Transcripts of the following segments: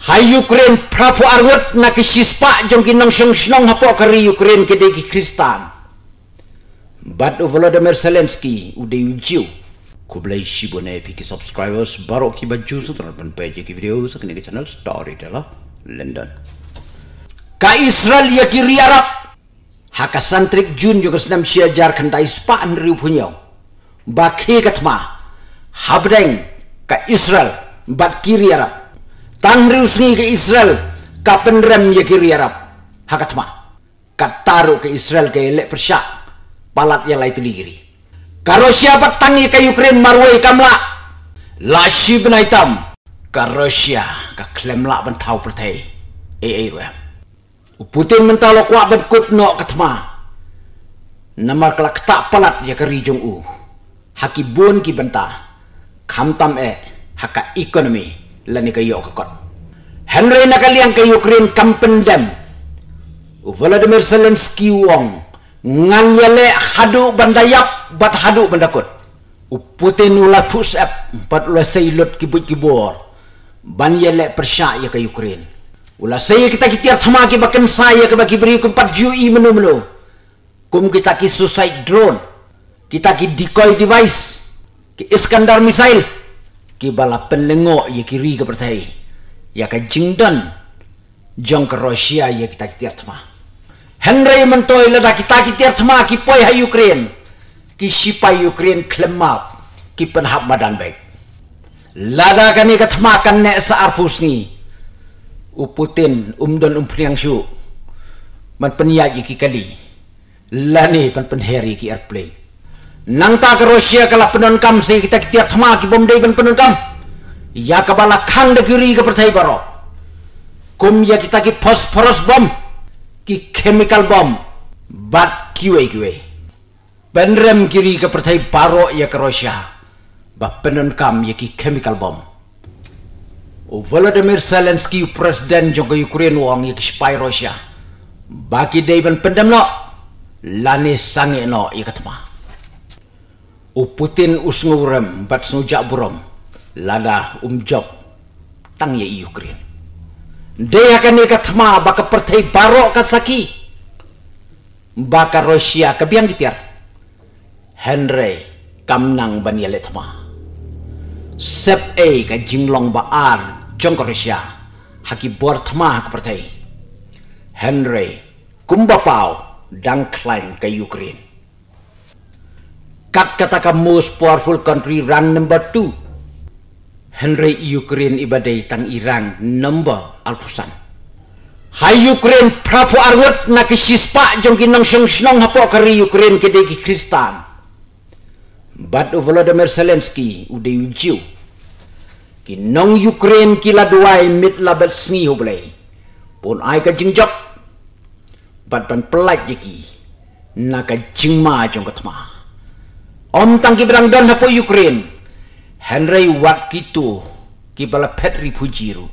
Hai Ukraine prapo arwet na kisispa jong kinong siyong sinong hapo kari Ukraine kede ki Kristan. Bad Volodymyr Zelensky ude ujiu. Kublai shibo na epiki subscribers baro ki baju sutra pan page ki video sa kini channel Storyteller London. Ka Israel ya ki Arab. Haka santrik jun jong kasnam siya jar kanta ispa an riu Bakhi katma. Habdeng ka Israel bat ki Arab usni ke Israel kapen rem ya kiri Arab hakatma kataru ke Israel ke elek persia palat ya lai tuligiri karo siapa tangi ke Ukraine marwai kamla lashi benaitam tam, ka ke klemla bentau pertai e e ruam Putin mentalo kuat ban kut no katma Nama kelak tak palat ya ke rijung u hakibun ki bentah. kamtam e haka ekonomi lani kayo yok kon henry nakal yang ka ukraine kam de volodymyr zelensky wong ngan yele hadu bandayap bat hadu bandakut upute ula push up ula kibut kibor ban yele persya ya kay ukraine ula saya kita kitiar thama ki saya ke bagi beri ku pat jui menu menu kum kita ki suicide drone kita ki decoy device ki iskandar missile ki bala penlengo ye kiri ke pertai ya ke jingdan jong ke Rusia ye kita kitir tiartma Henry mentoi lada kita kitir tiartma ki poi ha Ukraine ki sipai Ukraine klemap ki penhap madan baik lada kani ka kan ne sa arfus ni u Putin umdon umpriang syu man penya ki kali lani pan penheri ki airplane nangta ka Rusia kala penon kam si kita kita thama ki bom dei ban penon kam ya ka bala khang de giri ka pertai baro kum ya kita ki phosphorus bom ki chemical bom bat kiwe kiwe penrem giri ka pertai baro ya ka Rusia ba penon kam ya ki chemical bom o Volodymyr Zelensky presiden jogo Ukraine wong ya ki spy Rusia baki dei ban pendam no lani sange no ya ka Uputin usngurem bat snujak burom. Lada umjok tang ye Ukraine. akan kan eka thma baka pertai baro saki Baka Rusia biang gitiar. Henry kamnang baniale thma. Sep e ka jinglong ba ar jongko Rusia. Haki bor tma ka pertai. Henry kumbapau klan ke Ukrain katakan most powerful country rank number 2 henry ukraine ibadai tang irang number alpusan hai ukraine prapo arwet na sispa jongki nang sung hapo kari ukraine kedeki kristan but volodymyr zelensky ude ujiu kinong ukraine kila duai mit label sengi hublai. Pun ai ka jingjok bat pan pelat jeki na ka jingma jong Om tang ki berang don hapo Ukraine. Henry wat kitu ki bala pet ripujiru.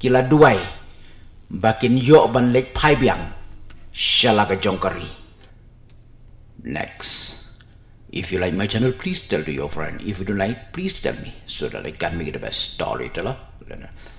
Kila duai bakin yo ban lek pai biang. Shala ga jongkari. Next. If you like my channel, please tell to your friend. If you don't like, please tell me so that I can make the best storyteller.